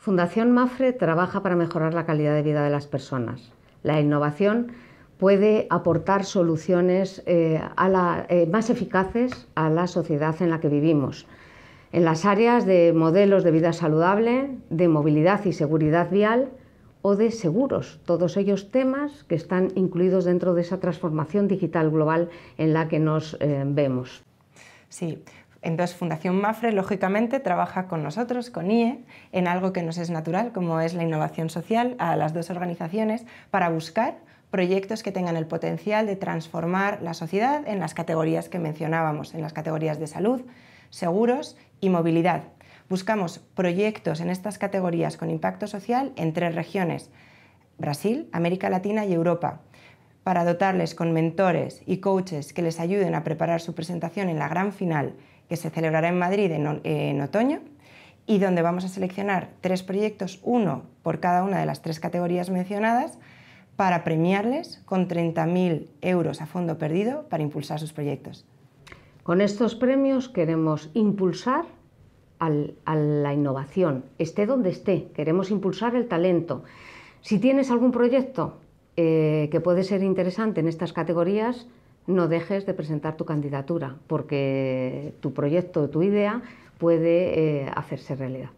Fundación Mafre trabaja para mejorar la calidad de vida de las personas. La innovación puede aportar soluciones eh, eh, más eficaces a la sociedad en la que vivimos, en las áreas de modelos de vida saludable, de movilidad y seguridad vial o de seguros, todos ellos temas que están incluidos dentro de esa transformación digital global en la que nos eh, vemos. Sí, entonces, Fundación Mafre, lógicamente, trabaja con nosotros, con IE, en algo que nos es natural, como es la innovación social, a las dos organizaciones, para buscar proyectos que tengan el potencial de transformar la sociedad en las categorías que mencionábamos, en las categorías de salud, seguros y movilidad. Buscamos proyectos en estas categorías con impacto social en tres regiones, Brasil, América Latina y Europa para dotarles con mentores y coaches que les ayuden a preparar su presentación en la gran final que se celebrará en Madrid en, otoño y donde vamos a seleccionar tres proyectos, uno por cada una de las tres categorías mencionadas, para premiarles con 30.000 euros a fondo perdido para impulsar sus proyectos. Con estos premios queremos impulsar a la innovación, esté donde esté, queremos impulsar el talento. Si tienes algún proyecto, eh, que puede ser interesante en estas categorías, no dejes de presentar tu candidatura, porque tu proyecto, tu idea puede eh, hacerse realidad.